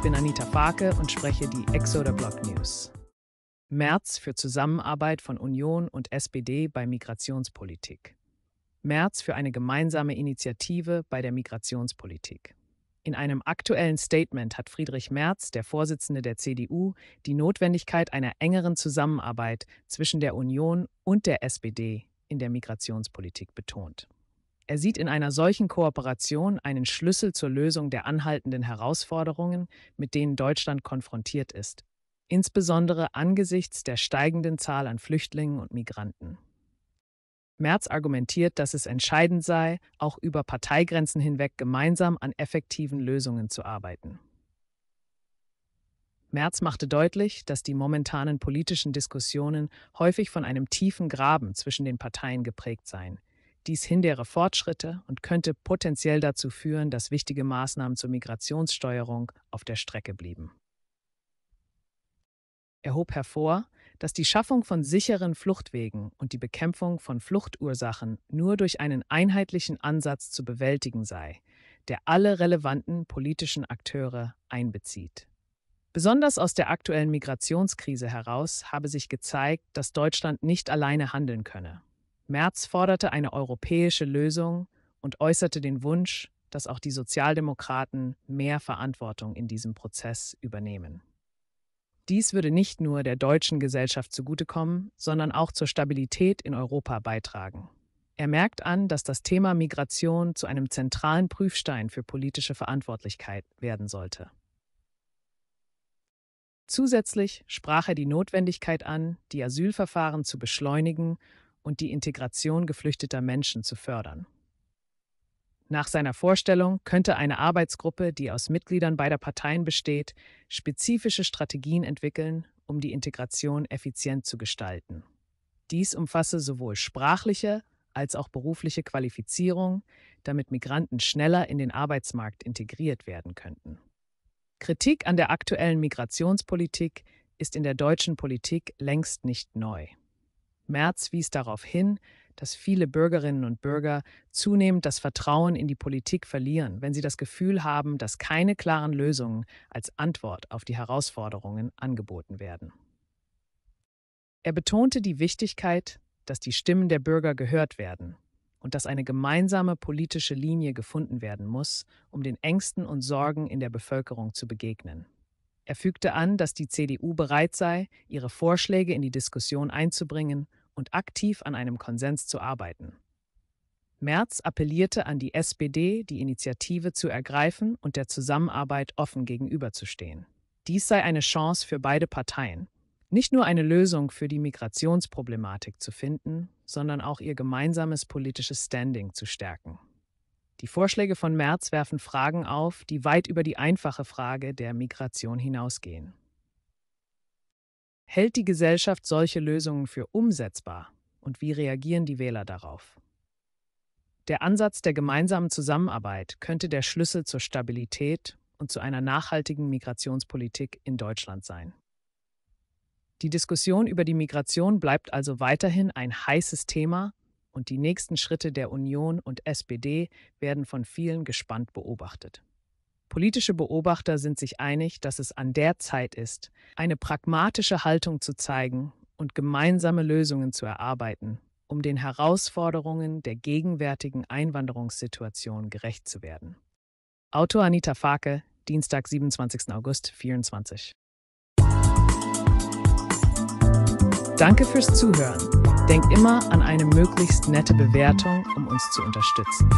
Ich bin Anita Farke und spreche die Exoder Block News. März für Zusammenarbeit von Union und SPD bei Migrationspolitik. März für eine gemeinsame Initiative bei der Migrationspolitik. In einem aktuellen Statement hat Friedrich Merz, der Vorsitzende der CDU, die Notwendigkeit einer engeren Zusammenarbeit zwischen der Union und der SPD in der Migrationspolitik betont. Er sieht in einer solchen Kooperation einen Schlüssel zur Lösung der anhaltenden Herausforderungen, mit denen Deutschland konfrontiert ist, insbesondere angesichts der steigenden Zahl an Flüchtlingen und Migranten. Merz argumentiert, dass es entscheidend sei, auch über Parteigrenzen hinweg gemeinsam an effektiven Lösungen zu arbeiten. Merz machte deutlich, dass die momentanen politischen Diskussionen häufig von einem tiefen Graben zwischen den Parteien geprägt seien, dies hindere Fortschritte und könnte potenziell dazu führen, dass wichtige Maßnahmen zur Migrationssteuerung auf der Strecke blieben. Er hob hervor, dass die Schaffung von sicheren Fluchtwegen und die Bekämpfung von Fluchtursachen nur durch einen einheitlichen Ansatz zu bewältigen sei, der alle relevanten politischen Akteure einbezieht. Besonders aus der aktuellen Migrationskrise heraus habe sich gezeigt, dass Deutschland nicht alleine handeln könne. Merz forderte eine europäische Lösung und äußerte den Wunsch, dass auch die Sozialdemokraten mehr Verantwortung in diesem Prozess übernehmen. Dies würde nicht nur der deutschen Gesellschaft zugutekommen, sondern auch zur Stabilität in Europa beitragen. Er merkt an, dass das Thema Migration zu einem zentralen Prüfstein für politische Verantwortlichkeit werden sollte. Zusätzlich sprach er die Notwendigkeit an, die Asylverfahren zu beschleunigen und die Integration geflüchteter Menschen zu fördern. Nach seiner Vorstellung könnte eine Arbeitsgruppe, die aus Mitgliedern beider Parteien besteht, spezifische Strategien entwickeln, um die Integration effizient zu gestalten. Dies umfasse sowohl sprachliche als auch berufliche Qualifizierung, damit Migranten schneller in den Arbeitsmarkt integriert werden könnten. Kritik an der aktuellen Migrationspolitik ist in der deutschen Politik längst nicht neu. März wies darauf hin, dass viele Bürgerinnen und Bürger zunehmend das Vertrauen in die Politik verlieren, wenn sie das Gefühl haben, dass keine klaren Lösungen als Antwort auf die Herausforderungen angeboten werden. Er betonte die Wichtigkeit, dass die Stimmen der Bürger gehört werden und dass eine gemeinsame politische Linie gefunden werden muss, um den Ängsten und Sorgen in der Bevölkerung zu begegnen. Er fügte an, dass die CDU bereit sei, ihre Vorschläge in die Diskussion einzubringen und aktiv an einem Konsens zu arbeiten. Merz appellierte an die SPD, die Initiative zu ergreifen und der Zusammenarbeit offen gegenüberzustehen. Dies sei eine Chance für beide Parteien, nicht nur eine Lösung für die Migrationsproblematik zu finden, sondern auch ihr gemeinsames politisches Standing zu stärken. Die Vorschläge von Merz werfen Fragen auf, die weit über die einfache Frage der Migration hinausgehen. Hält die Gesellschaft solche Lösungen für umsetzbar und wie reagieren die Wähler darauf? Der Ansatz der gemeinsamen Zusammenarbeit könnte der Schlüssel zur Stabilität und zu einer nachhaltigen Migrationspolitik in Deutschland sein. Die Diskussion über die Migration bleibt also weiterhin ein heißes Thema und die nächsten Schritte der Union und SPD werden von vielen gespannt beobachtet. Politische Beobachter sind sich einig, dass es an der Zeit ist, eine pragmatische Haltung zu zeigen und gemeinsame Lösungen zu erarbeiten, um den Herausforderungen der gegenwärtigen Einwanderungssituation gerecht zu werden. Autor Anita Fake, Dienstag, 27. August 24. Danke fürs Zuhören. Denk immer an eine möglichst nette Bewertung, um uns zu unterstützen.